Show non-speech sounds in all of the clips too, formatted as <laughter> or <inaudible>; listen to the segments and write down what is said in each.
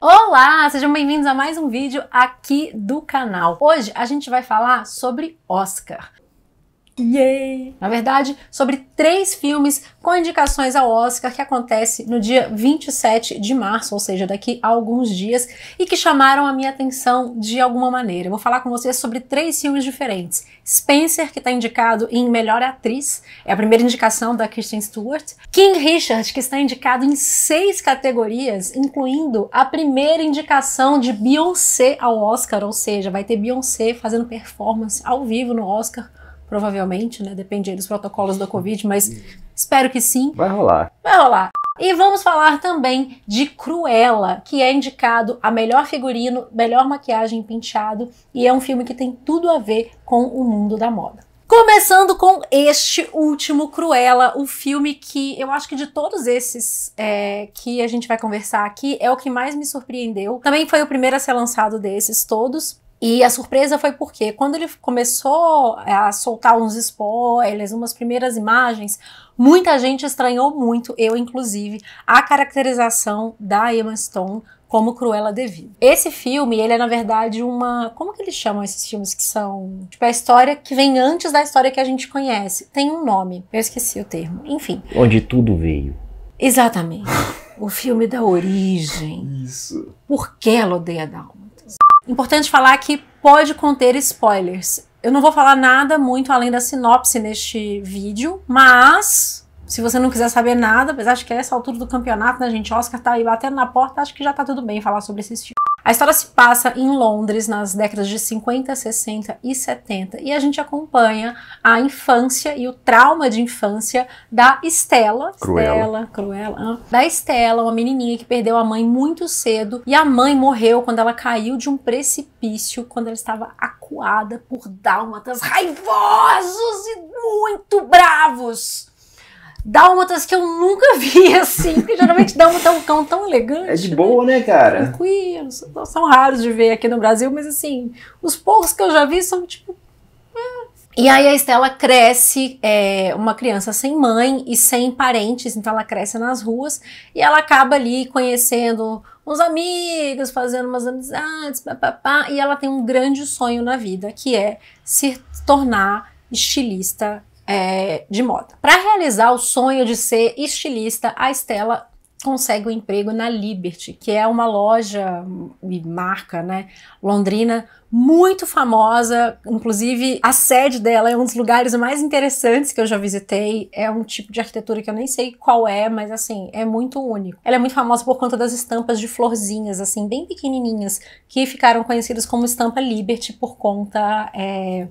Olá, sejam bem-vindos a mais um vídeo aqui do canal. Hoje a gente vai falar sobre Oscar. Yay! Na verdade, sobre três filmes com indicações ao Oscar que acontece no dia 27 de março, ou seja, daqui a alguns dias, e que chamaram a minha atenção de alguma maneira. Eu vou falar com vocês sobre três filmes diferentes. Spencer, que está indicado em Melhor Atriz, é a primeira indicação da Kristen Stewart. King Richard, que está indicado em seis categorias, incluindo a primeira indicação de Beyoncé ao Oscar, ou seja, vai ter Beyoncé fazendo performance ao vivo no Oscar provavelmente, né? Depende dos protocolos da Covid, mas espero que sim. Vai rolar. Vai rolar. E vamos falar também de Cruella, que é indicado a melhor figurino, melhor maquiagem penteado, e é um filme que tem tudo a ver com o mundo da moda. Começando com este último, Cruella, o filme que eu acho que de todos esses é, que a gente vai conversar aqui é o que mais me surpreendeu. Também foi o primeiro a ser lançado desses todos. E a surpresa foi porque quando ele começou a soltar uns spoilers, umas primeiras imagens, muita gente estranhou muito, eu inclusive, a caracterização da Emma Stone como Cruella de Vil. Esse filme, ele é na verdade uma, como que eles chamam esses filmes que são, tipo, a história que vem antes da história que a gente conhece. Tem um nome, eu esqueci o termo. Enfim. Onde tudo veio. Exatamente. <laughs> o filme da origem. Isso. Por que ela odeia Dalma? Importante falar que pode conter spoilers. Eu não vou falar nada muito além da sinopse neste vídeo, mas se você não quiser saber nada, apesar de que é essa altura do campeonato, né, gente? Oscar tá aí batendo na porta, acho que já tá tudo bem falar sobre esses filmes. A história se passa em Londres nas décadas de 50, 60 e 70 e a gente acompanha a infância e o trauma de infância da Estela, Cruela, cruela, ah. da Estela, uma menininha que perdeu a mãe muito cedo e a mãe morreu quando ela caiu de um precipício quando ela estava acuada por dálmatas raivosos e muito bravos dálmatas que eu nunca <laughs> vi assim, porque geralmente dálmata é um cão tão elegante. É de boa, né, né cara? Tranquilo, são, são raros de ver aqui no Brasil, mas assim, os poucos que eu já vi são tipo. É. E aí a Estela cresce, é, uma criança sem mãe e sem parentes, então ela cresce nas ruas e ela acaba ali conhecendo uns amigos, fazendo umas amizades, papapá, e ela tem um grande sonho na vida, que é se tornar estilista é, de moda. Para realizar o sonho de ser estilista, a Estela consegue um emprego na Liberty, que é uma loja e marca, né, londrina muito famosa, inclusive a sede dela é um dos lugares mais interessantes que eu já visitei, é um tipo de arquitetura que eu nem sei qual é, mas assim, é muito único. Ela é muito famosa por conta das estampas de florzinhas, assim, bem pequenininhas, que ficaram conhecidas como estampa Liberty por conta é,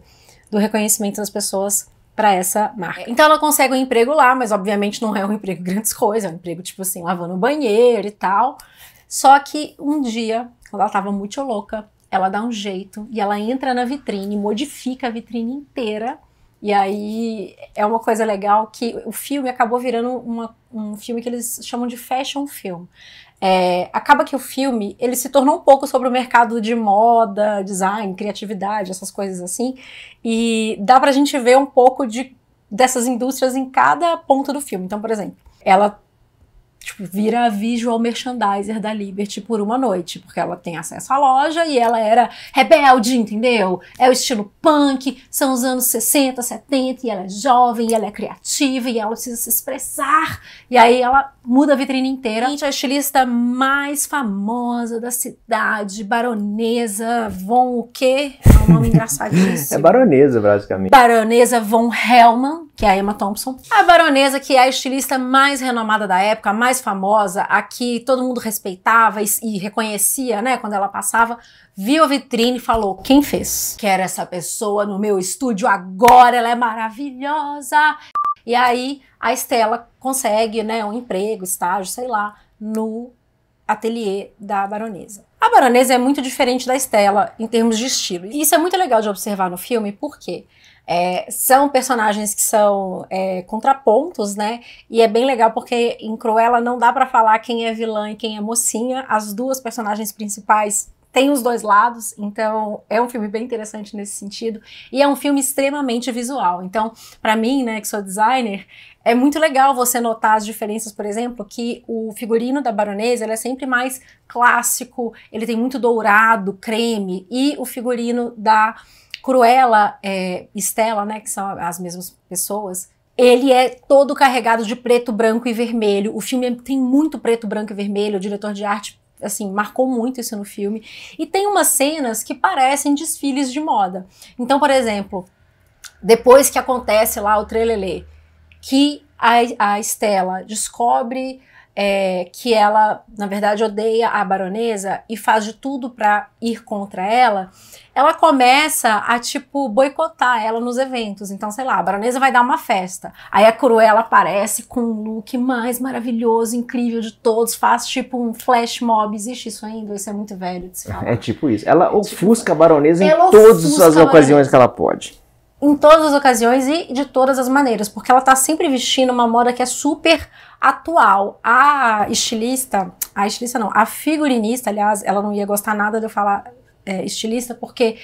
do reconhecimento das pessoas para essa marca. É. Então ela consegue um emprego lá, mas obviamente não é um <laughs> emprego grandes coisas, é um emprego tipo assim, lavando banheiro e tal. Só que um dia quando ela tava muito louca, ela dá um jeito e ela entra na vitrine, modifica a vitrine inteira. E aí é uma coisa legal que o filme acabou virando uma, um filme que eles chamam de fashion film. É, acaba que o filme ele se tornou um pouco sobre o mercado de moda, design, criatividade, essas coisas assim, e dá pra gente ver um pouco de, dessas indústrias em cada ponto do filme. Então, por exemplo, ela tipo, vira visual merchandiser da Liberty por uma noite, porque ela tem acesso à loja e ela era rebelde, entendeu? É o estilo punk, são os anos 60, 70, e ela é jovem, e ela é criativa, e ela precisa se expressar. E aí ela muda a vitrine inteira. Gente, a estilista mais famosa da cidade, baronesa von o quê? É um nome engraçadíssimo. <laughs> É baronesa, basicamente. Baronesa von Hellman, que é a Emma Thompson. A baronesa que é a estilista mais renomada da época, a mais mais famosa, a que todo mundo respeitava e, e reconhecia, né, quando ela passava, viu a vitrine e falou: quem fez? Quero essa pessoa no meu estúdio agora, ela é maravilhosa. E aí a Estela consegue, né, um emprego, estágio, sei lá, no ateliê da baronesa. A baronesa é muito diferente da Estela em termos de estilo. E isso é muito legal de observar no filme, porque é, são personagens que são é, contrapontos, né? E é bem legal porque em Cruella não dá para falar quem é vilã e quem é mocinha. As duas personagens principais têm os dois lados, então é um filme bem interessante nesse sentido. E é um filme extremamente visual. Então, para mim, né, que sou designer, é muito legal você notar as diferenças, por exemplo, que o figurino da baronesa é sempre mais clássico, ele tem muito dourado, creme, e o figurino da Cruella, é, Estela, né, que são as mesmas pessoas, ele é todo carregado de preto, branco e vermelho. O filme tem muito preto, branco e vermelho. O diretor de arte, assim, marcou muito isso no filme. E tem umas cenas que parecem desfiles de moda. Então, por exemplo, depois que acontece lá o trelelê, que a, a Estela descobre é, que ela, na verdade, odeia a baronesa e faz de tudo para ir contra ela, ela começa a, tipo, boicotar ela nos eventos. Então, sei lá, a baronesa vai dar uma festa. Aí a Cruella aparece com o um look mais maravilhoso, incrível de todos, faz, tipo, um flash mob. Existe isso ainda? Isso é muito velho de se falar. É tipo isso. Ela é tipo ofusca tipo... a baronesa ela em todas as ocasiões que ela pode em todas as ocasiões e de todas as maneiras, porque ela tá sempre vestindo uma moda que é super atual. A estilista, a estilista não, a figurinista, aliás, ela não ia gostar nada de eu falar é, estilista, porque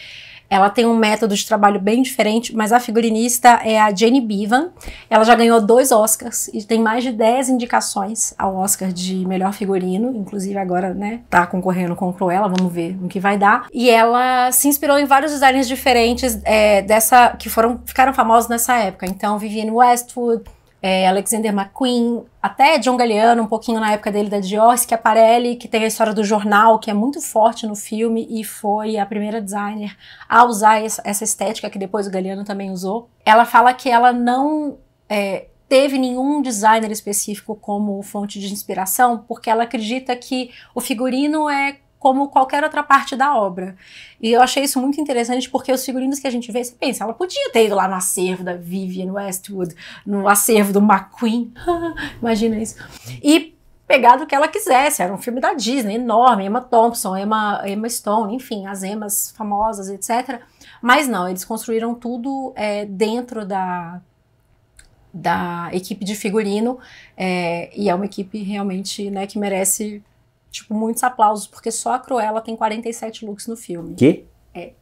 ela tem um método de trabalho bem diferente, mas a figurinista é a Jenny Bevan. Ela já ganhou dois Oscars e tem mais de 10 indicações ao Oscar de melhor figurino, inclusive agora, né, tá concorrendo com Cruella, vamos ver no que vai dar. E ela se inspirou em vários designers diferentes é, dessa que foram ficaram famosos nessa época. Então, Vivienne Westwood, é, Alexander McQueen, até John Galliano, um pouquinho na época dele da Dior, Schiaparelli, é que tem a história do jornal, que é muito forte no filme e foi a primeira designer a usar essa estética que depois o Galliano também usou. Ela fala que ela não é, teve nenhum designer específico como fonte de inspiração, porque ela acredita que o figurino é como qualquer outra parte da obra. E eu achei isso muito interessante porque os figurinos que a gente vê, você pensa, ela podia ter ido lá no acervo da Vivian Westwood, no acervo do McQueen, <laughs> imagina isso. E pegado o que ela quisesse, era um filme da Disney, enorme, Emma Thompson, Emma, Emma Stone, enfim, as Emmas famosas, etc. Mas não, eles construíram tudo é, dentro da, da equipe de figurino é, e é uma equipe realmente né, que merece tipo, muitos aplausos, porque só a Cruella tem 47 looks no filme. Que? É.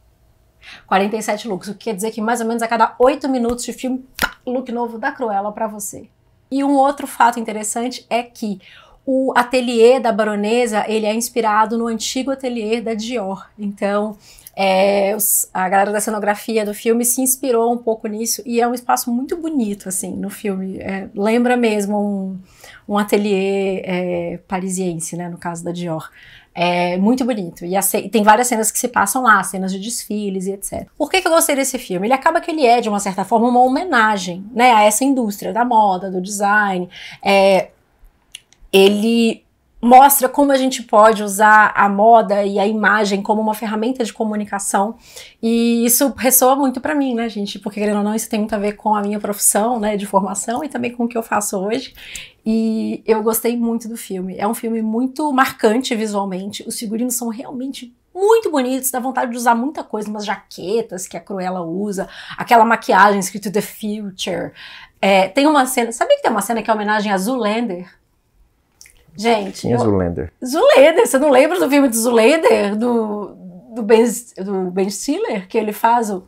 47 looks, o que quer dizer que mais ou menos a cada 8 minutos de filme, look novo da Cruella para você. E um outro fato interessante é que o ateliê da baronesa, ele é inspirado no antigo ateliê da Dior. Então, é, os, a galera da cenografia do filme se inspirou um pouco nisso e é um espaço muito bonito, assim, no filme. É, lembra mesmo um, um ateliê é, parisiense, né, no caso da Dior. É muito bonito. E, a, e, tem várias cenas que se passam lá, cenas de desfiles e etc. Por que, que, eu gostei desse filme? Ele acaba que ele é, de uma certa forma, uma homenagem né, a essa indústria da moda, do design. É, ele mostra como a gente pode usar a moda e a imagem como uma ferramenta de comunicação. E isso ressoa muito para mim, né, gente? Porque, querendo ou não, isso tem muito a ver com a minha profissão, né, de formação e também com o que eu faço hoje. E eu gostei muito do filme. É um filme muito marcante visualmente. Os figurinos são realmente muito bonitos, dá vontade de usar muita coisa, umas jaquetas que a Cruella usa, aquela maquiagem escrito The Future. É, tem uma cena, sabia que tem uma cena que é homenagem a Zoolander? Gente. Tinha eu... Zoolander. Zoolander, você não lembra do filme de Zoolander? Do, do, ben, do Ben Stiller, que ele faz o.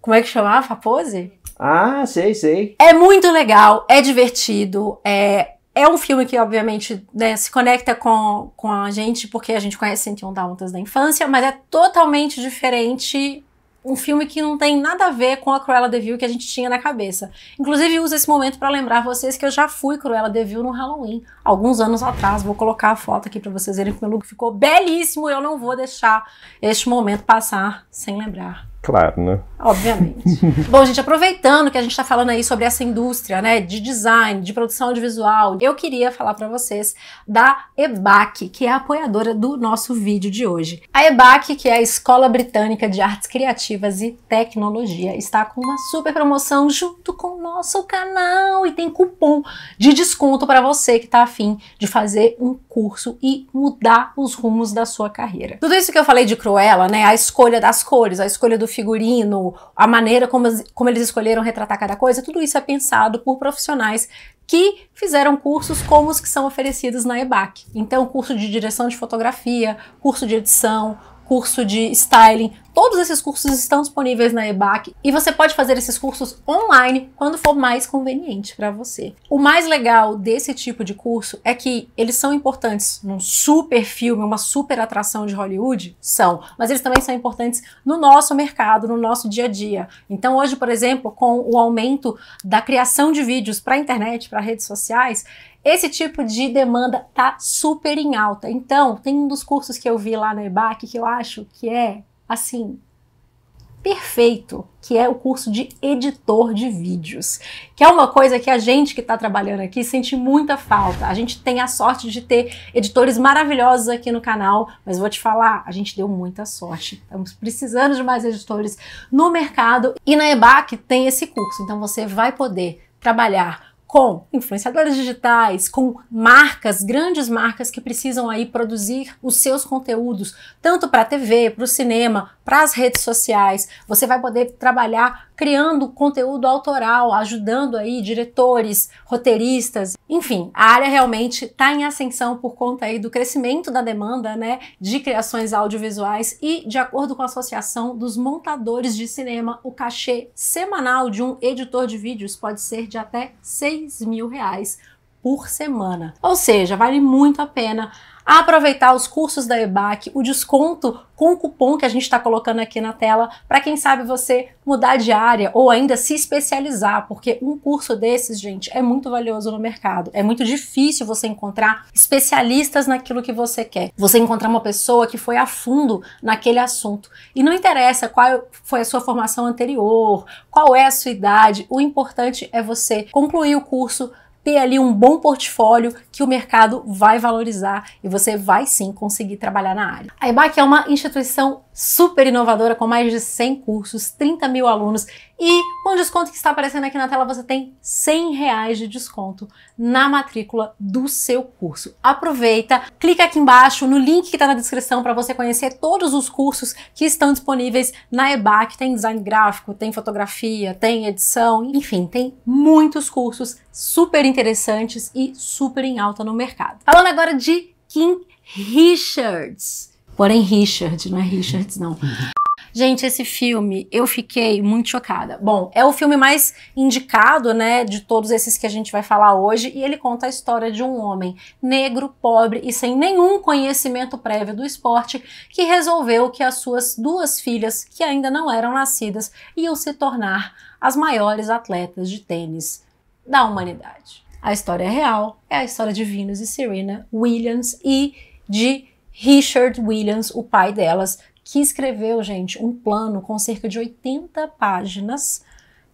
Como é que chamava a pose? Ah, sei, sei. É muito legal, é divertido, é, é um filme que, obviamente, né, se conecta com, com a gente, porque a gente conhece 101 Dálmatas da infância, mas é totalmente diferente um filme que não tem nada a ver com a Cruella de Vil que a gente tinha na cabeça. Inclusive, uso esse momento para lembrar vocês que eu já fui Cruella de Vil no Halloween, alguns anos atrás. Vou colocar a foto aqui para vocês verem que meu look ficou belíssimo. Eu não vou deixar este momento passar sem lembrar Claro, né? Obviamente. <laughs> Bom, gente, aproveitando que a gente está falando aí sobre essa indústria, né, de design, de produção audiovisual, eu queria falar para vocês da EBAC, que é a apoiadora do nosso vídeo de hoje. A EBAC, que é a Escola Britânica de Artes Criativas e Tecnologia, está com uma super promoção junto com o nosso canal e tem cupom de desconto para você que está afim de fazer um curso e mudar os rumos da sua carreira. Tudo isso que eu falei de Cruella, né, a escolha das cores, a escolha do figurino, a maneira como, como eles escolheram retratar cada coisa, tudo isso é pensado por profissionais que fizeram cursos como os que são oferecidos na EBAC. Então, curso de direção de fotografia, curso de edição, curso de styling. Todos esses cursos estão disponíveis na EBAC e você pode fazer esses cursos online quando for mais conveniente para você. O mais legal desse tipo de curso é que eles são importantes num super filme, uma super atração de Hollywood, são, mas eles também são importantes no nosso mercado, no nosso dia a dia. Então hoje, por exemplo, com o aumento da criação de vídeos para a internet, para redes sociais, esse tipo de demanda tá super em alta. Então, tem um dos cursos que eu vi lá na EBAC que eu acho que é assim perfeito, que é o curso de editor de vídeos, que é uma coisa que a gente que está trabalhando aqui sente muita falta. A gente tem a sorte de ter editores maravilhosos aqui no canal, mas vou te falar, a gente deu muita sorte. Estamos precisando de mais editores no mercado e na EBAC tem esse curso, então você vai poder trabalhar com influenciadores digitais, com marcas, grandes marcas que precisam aí produzir os seus conteúdos, tanto para a TV, para o cinema, para as redes sociais. Você vai poder trabalhar criando conteúdo autoral, ajudando aí diretores, roteiristas, enfim, a área realmente está em ascensão por conta aí do crescimento da demanda, né, de criações audiovisuais e de acordo com a Associação dos Montadores de Cinema, o cachê semanal de um editor de vídeos pode ser de até 6 mil reais por semana. Ou seja, vale muito a pena a aproveitar os cursos da EBAC, o desconto com o cupom que a gente está colocando aqui na tela, para quem sabe você mudar de área ou ainda se especializar, porque um curso desses, gente, é muito valioso no mercado. É muito difícil você encontrar especialistas naquilo que você quer. Você encontrar uma pessoa que foi a fundo naquele assunto. E não interessa qual foi a sua formação anterior, qual é a sua idade, o importante é você concluir o curso ter ali um bom portfólio que o mercado vai valorizar e você vai sim conseguir trabalhar na área. A EBAC é uma instituição super inovadora com mais de 100 cursos, 30 mil alunos e com o desconto que está aparecendo aqui na tela você tem 100 reais de desconto na matrícula do seu curso. Aproveita, clica aqui embaixo no link que está na descrição para você conhecer todos os cursos que estão disponíveis na EBAC. Tem design gráfico, tem fotografia, tem edição, enfim, tem muitos cursos super interessantes e super em alta alta no mercado. Falando agora de Kim Richards. Porém, Richard, não é Richards, não. Gente, esse filme eu fiquei muito chocada. Bom, é o filme mais indicado, né, de todos esses que a gente vai falar hoje, e ele conta a história de um homem negro, pobre e sem nenhum conhecimento prévio do esporte que resolveu que as suas duas filhas, que ainda não eram nascidas, iam se tornar as maiores atletas de tênis da humanidade. A história real é a história de Venus e Serena Williams e de Richard Williams, o pai delas, que escreveu, gente, um plano com cerca de 80 páginas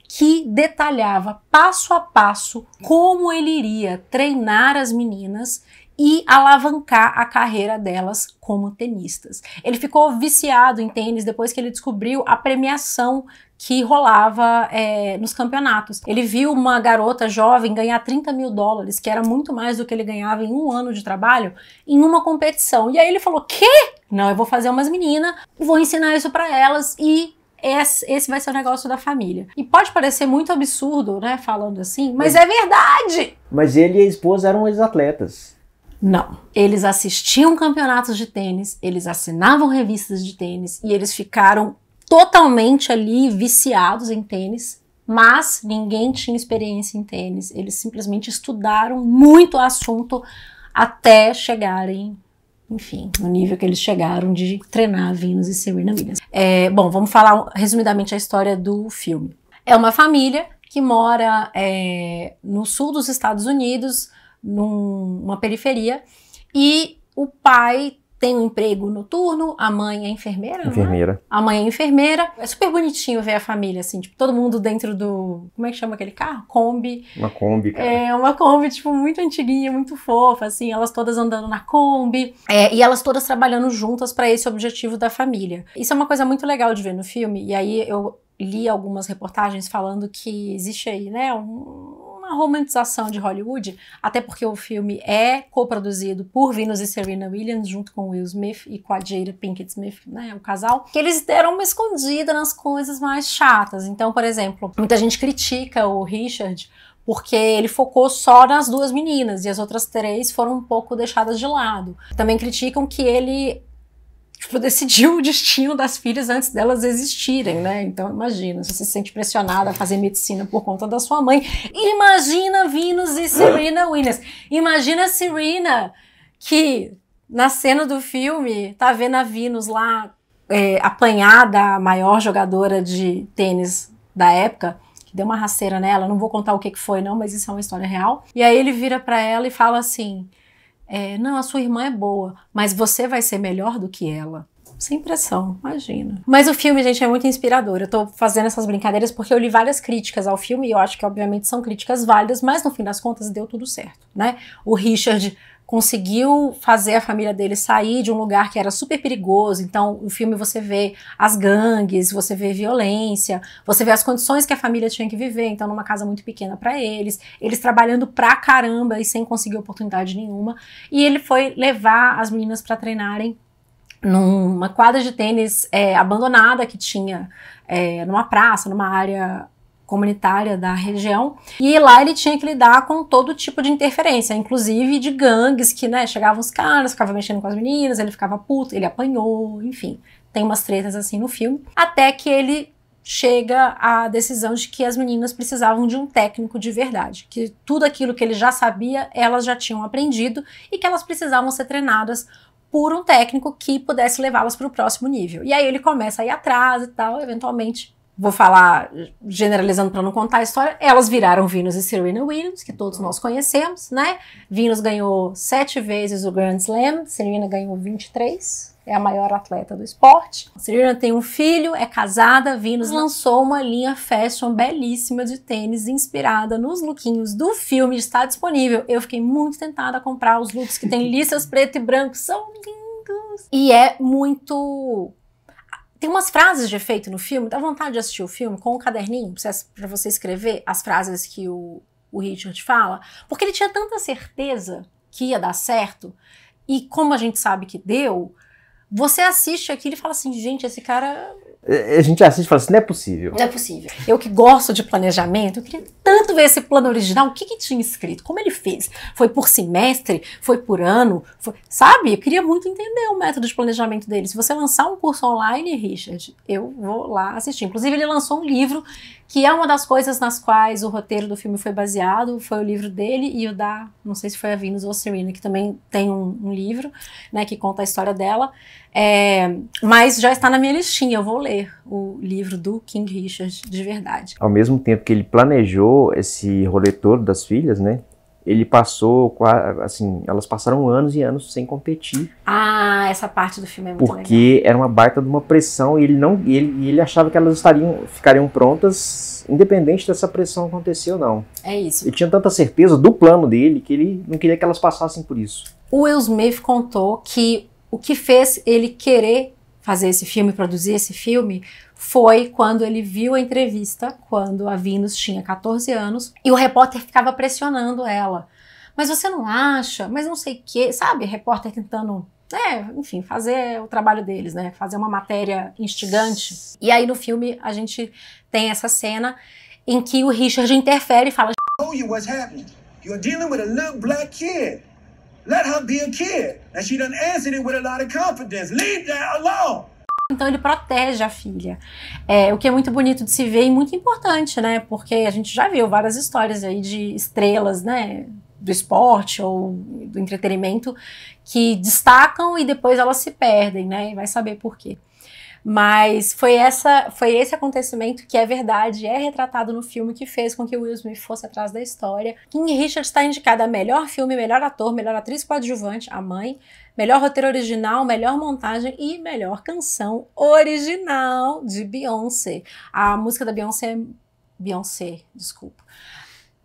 que detalhava passo a passo como ele iria treinar as meninas e alavancar a carreira delas como tenistas. Ele ficou viciado em tênis depois que ele descobriu a premiação que rolava é, nos campeonatos. Ele viu uma garota jovem ganhar 30 mil dólares, que era muito mais do que ele ganhava em um ano de trabalho, em uma competição. E aí ele falou: Quê? Não, eu vou fazer umas meninas, vou ensinar isso para elas e esse, vai ser o negócio da família. E pode parecer muito absurdo, né, falando assim, mas, mas é verdade! Mas ele e a esposa eram ex-atletas. Não. Eles assistiam campeonatos de tênis, eles assinavam revistas de tênis e eles ficaram totalmente ali viciados em tênis, mas ninguém tinha experiência em tênis. Eles simplesmente estudaram muito o assunto até chegarem enfim, no nível que eles chegaram de treinar Venus e Serena Williams. É, bom, vamos falar resumidamente a história do filme. É uma família que mora é, no sul dos Estados Unidos, numa periferia, e o pai tem um emprego noturno, a mãe é enfermeira. Né? Enfermeira. Né? A mãe é enfermeira. É super bonitinho ver a família, assim, tipo, todo mundo dentro do. Como é que chama aquele carro? Kombi. Uma Kombi, cara. É, uma Kombi, tipo, muito antiguinha, muito fofa, assim, elas todas andando na Kombi. É, e elas todas trabalhando juntas para esse objetivo da família. Isso é uma coisa muito legal de ver no filme, e aí eu li algumas reportagens falando que existe aí, né, um, uma romantização de Hollywood, até porque o filme é coproduzido por Venus e Serena Williams, junto com Will Smith e com a Jada Pinkett Smith, né, o casal, que eles deram uma escondida nas coisas mais chatas. Então, por exemplo, muita gente critica o Richard porque ele focou só nas duas meninas e as outras três foram um pouco deixadas de lado. Também criticam que ele tipo, decidiu o destino das filhas antes delas existirem, né? Então imagina, se você se sente pressionada a fazer medicina por conta da sua mãe, imagina Venus e Serena Williams. Imagina a Serena que na cena do filme tá vendo a Venus lá é, apanhada, a maior jogadora de tênis da época que deu uma rasteira nela, não vou contar o que, que foi não, mas isso é uma história real. E aí ele vira para ela e fala assim: é, não, a sua irmã é boa, mas você vai ser melhor do que ela. Sem pressão, imagina. Mas o filme, gente, é muito inspirador. Eu tô fazendo essas brincadeiras porque eu li várias críticas ao filme e eu acho que, obviamente, são críticas válidas, mas no fim das contas deu tudo certo, né? O Richard conseguiu fazer a família dele sair de um lugar que era super perigoso. Então, o filme você vê as gangues, você vê violência, você vê as condições que a família tinha que viver. Então, numa casa muito pequena para eles, eles trabalhando pra caramba e sem conseguir oportunidade nenhuma. E ele foi levar as meninas para treinarem numa quadra de tênis é, abandonada que tinha é, numa praça, numa área comunitária da região. E lá ele tinha que lidar com todo tipo de interferência, inclusive de gangues que, né, chegavam os caras, ficavam mexendo com as meninas, ele ficava puto, ele apanhou, enfim. Tem umas tretas assim no filme. Até que ele chega à decisão de que as meninas precisavam de um técnico de verdade, que tudo aquilo que ele já sabia, elas já tinham aprendido e que elas precisavam ser treinadas por um técnico que pudesse levá-las para o próximo nível. E aí ele começa a ir atrás e tal, eventualmente vou falar generalizando para não contar a história, elas viraram Venus e Serena Williams, que todos nós conhecemos, né? Venus ganhou sete vezes o Grand Slam, Serena ganhou 23, é a maior atleta do esporte. Serena tem um filho, é casada, Venus uhum. lançou uma linha fashion belíssima de tênis inspirada nos lookinhos do filme, está disponível. Eu fiquei muito tentada a comprar os looks que tem <laughs> listas preto e branco, são lindos. E é muito tem umas frases de efeito no filme, dá vontade de assistir o filme com um caderninho para você escrever as frases que o, o Richard fala, porque ele tinha tanta certeza que ia dar certo, e como a gente sabe que deu, você assiste aquilo e fala assim, gente, esse cara é, é, a gente assiste e fala assim, não é possível. Não é possível. Eu que gosto de planejamento, eu queria tanto ver esse plano original, o que, que tinha escrito, como ele fez. Foi por semestre, foi por ano, foi... sabe? Eu queria muito entender o método de planejamento dele. Se você lançar um curso online, Richard, eu vou lá assistir. Inclusive, ele lançou um livro que é uma das coisas nas quais o roteiro do filme foi baseado, foi o livro dele e o da, não sei se foi a Venus ou a Serena, que também tem um, um livro, né, que conta a história dela. É, mas já está na minha listinha, eu vou ler o livro do King Richard de verdade. Ao mesmo tempo que ele planejou esse rolê das filhas, né? Ele passou, assim, elas passaram anos e anos sem competir. Ah, essa parte do filme é muito Porque legal. era uma baita de uma pressão e ele não, ele, ele achava que elas estariam, ficariam prontas independente dessa pressão acontecer ou não. É isso. Ele tinha tanta certeza do plano dele que ele não queria que elas passassem por isso. O Will Smith contou que o que fez ele querer fazer esse filme, produzir esse filme, foi quando ele viu a entrevista, quando a Venus tinha 14 anos, e o repórter ficava pressionando ela. Mas você não acha? Mas não sei o quê. Sabe, repórter tentando né, enfim, fazer o trabalho deles, né? Fazer uma matéria instigante. E aí no filme a gente tem essa cena em que o Richard interfere e fala: "Oh, you what's happening? You're dealing with a little black kid." Let her be a kid. And she done answered it with a lot of confidence. Leave that alone. Então ele protege a filha. É, o que é muito bonito de se ver e muito importante, né? Porque a gente já viu várias histórias aí de estrelas, né? Do esporte ou do entretenimento que destacam e depois elas se perdem, né? E vai saber por quê. Mas foi, essa, foi esse acontecimento que é verdade, é retratado no filme, que fez com que Will Smith fosse atrás da história. King Richard está indicada a melhor filme, melhor ator, melhor atriz coadjuvante, a mãe, melhor roteiro original, melhor montagem e melhor canção original de Beyoncé. A música da Beyoncé é. Beyoncé, desculpa.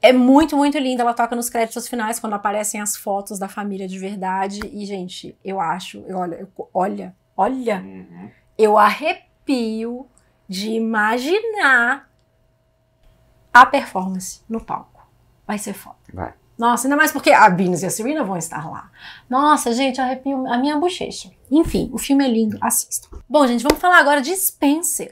É muito, muito linda. Ela toca nos créditos finais, quando aparecem as fotos da família de verdade. E, gente, eu acho, eu olha, eu, olha, olha. Uhum eu arrepio de imaginar a performance no palco. Vai ser foda. Vai. Nossa, ainda mais porque a Venus e a Serena vão estar lá. Nossa, gente, arrepio a minha bochecha. Enfim, o filme é lindo, assistam. Bom, gente, vamos falar agora de Spencer.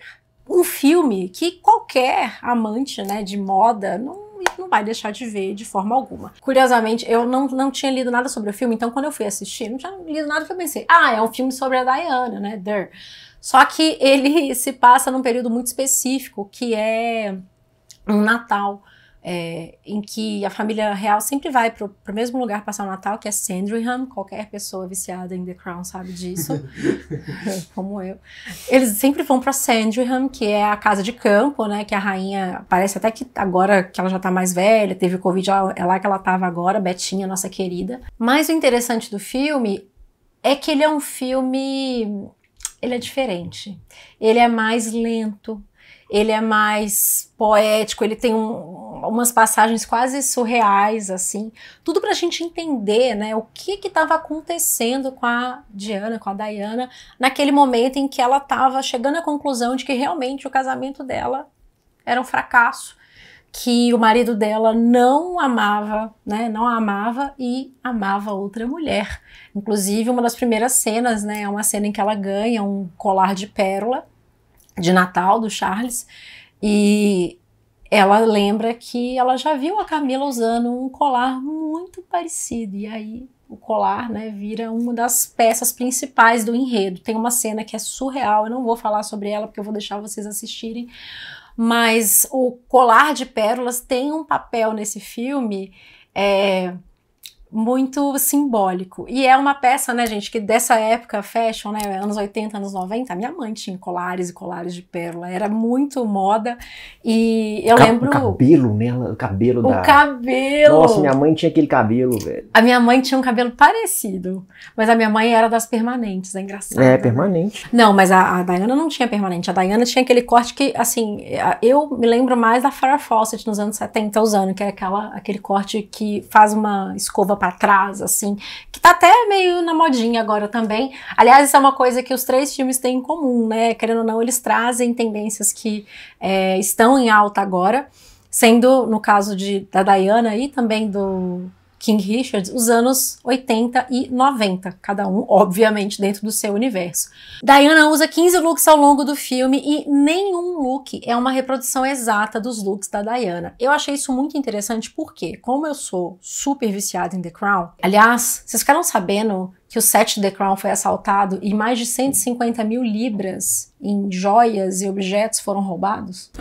Um filme que qualquer amante né, de moda não, não vai deixar de ver de forma alguma. Curiosamente, eu não, não tinha lido nada sobre o filme, então quando eu fui assistir, não tinha lido nada que eu pensei, ah, é um filme sobre a Diana, né, There. Só que ele <laughs> se passa num período muito específico, que é um Natal, é, em que a família real sempre vai para o mesmo lugar passar o Natal, que é Sandringham. Qualquer pessoa viciada em The Crown sabe disso, <laughs> como eu. Eles sempre vão para Sandringham, que é a casa de campo, né? Que a rainha parece até que agora que ela já está mais velha, teve Covid, é lá que ela estava agora, Betinha, nossa querida. Mas o interessante do filme é que ele é um filme ele é diferente. Ele é mais lento, ele é mais poético, ele tem um, umas passagens quase surreais, assim. Tudo para a gente entender, né, o que que estava acontecendo com a Diana, com a Diana, naquele momento em que ela estava chegando à conclusão de que realmente o casamento dela era um fracasso que o marido dela não amava, né, não a amava e amava outra mulher. Inclusive, uma das primeiras cenas, né, é uma cena em que ela ganha um colar de pérola de Natal do Charles e ela lembra que ela já viu a Camila usando um colar muito parecido e aí o colar, né, vira uma das peças principais do enredo. Tem uma cena que é surreal, eu não vou falar sobre ela porque eu vou deixar vocês assistirem, mas o colar de pérolas tem um papel nesse filme é, muito simbólico. E é uma peça, né, gente, que dessa época, fashion, né, anos 80, anos 90, minha mãe tinha colares e colares de pérola, era muito moda. E eu Ca lembro. O cabelo, né? O cabelo o da. O cabelo! Nossa, minha mãe tinha aquele cabelo, velho. A minha mãe tinha um cabelo parecido, mas a minha mãe era das permanentes, é engraçado. É, né? permanente. Não, mas a, a Diana não tinha permanente. A Diana tinha aquele corte que, assim, eu me lembro mais da Farrah Fawcett nos anos 70 usando, que é aquela, aquele corte que faz uma escova para trás, assim, que tá até meio na modinha agora também. Aliás, isso é uma coisa que os três times têm em comum, né? Querendo ou não, eles trazem tendências que é, estão em alta agora, sendo, no caso de, da Diana e também do King Richards, os anos 80 e 90, cada um, obviamente, dentro do seu universo. Diana usa 15 looks ao longo do filme e nenhum look é uma reprodução exata dos looks da Diana. Eu achei isso muito interessante porque, como eu sou super viciada em The Crown, aliás, vocês ficaram sabendo que o set The Crown foi assaltado e mais de 150 mil libras em joias e objetos foram roubados? <gasps>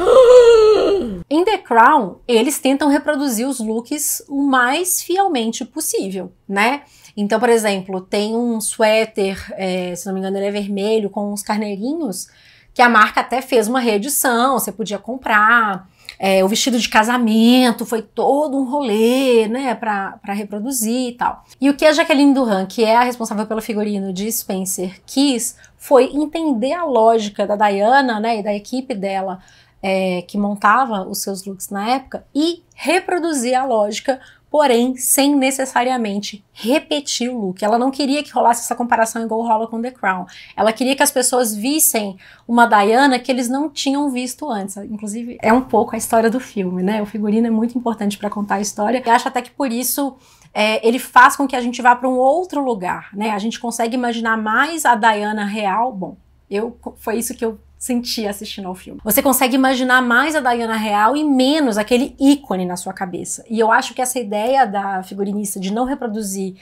Sim! Em The Crown, eles tentam reproduzir os looks o mais fielmente possível, né? Então, por exemplo, tem um suéter, é, se não me engano, ele é vermelho, com uns carneirinhos, que a marca até fez uma reedição, você podia comprar. É, o vestido de casamento foi todo um rolê, né, para reproduzir e tal. E o que a Jaqueline Duran, que é a responsável pelo figurino de Spencer, quis foi entender a lógica da Diana, né, e da equipe dela é, que montava os seus looks na época e reproduzia a lógica, porém sem necessariamente repetir o look. Ela não queria que rolasse essa comparação igual rola com The Crown. Ela queria que as pessoas vissem uma Diana que eles não tinham visto antes. Inclusive, é um pouco a história do filme, né? O figurino é muito importante para contar a história. E acho até que por isso é, ele faz com que a gente vá para um outro lugar, né? A gente consegue imaginar mais a Diana real. Bom, eu foi isso que eu sentia assistindo ao filme. Você consegue imaginar mais a Diana real e menos aquele ícone na sua cabeça. E eu acho que essa ideia da figurinista de não reproduzir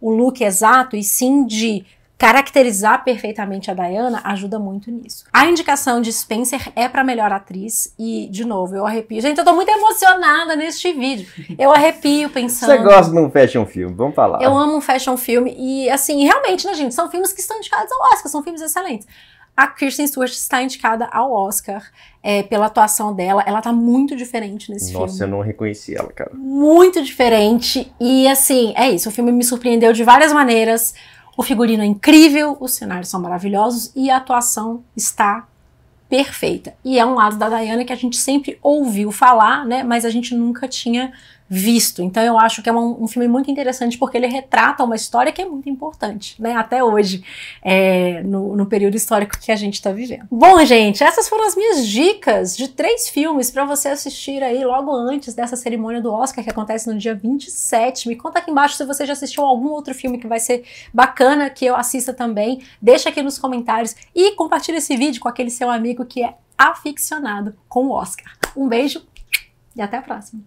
o look exato e sim de caracterizar perfeitamente a Diana ajuda muito nisso. A indicação de Spencer é para melhor atriz e, de novo, eu arrepio. Gente, eu tô muito emocionada neste vídeo. Eu arrepio pensando. Você gosta de um fashion film? Vamos falar. Eu amo um fashion film e, assim, realmente, né, gente? São filmes que estão indicados ao Oscar, são filmes excelentes. A Kirsten Stewart está indicada ao Oscar é, pela atuação dela. Ela tá muito diferente nesse Nossa, filme. Nossa, eu não reconheci ela, cara. Muito diferente. E assim, é isso. O filme me surpreendeu de várias maneiras. O figurino é incrível, os cenários são maravilhosos e a atuação está perfeita. E é um lado da Diana que a gente sempre ouviu falar, né? Mas a gente nunca tinha visto. Então eu acho que é um, um, filme muito interessante porque ele retrata uma história que é muito importante, né? Até hoje, é, no, no, período histórico que a gente está vivendo. Bom, gente, essas foram as minhas dicas de três filmes para você assistir aí logo antes dessa cerimônia do Oscar que acontece no dia 27. Me conta aqui embaixo se você já assistiu algum outro filme que vai ser bacana que eu assista também. Deixa aqui nos comentários e compartilha esse vídeo com aquele seu amigo que é aficionado com o Oscar. Um beijo e até a próxima!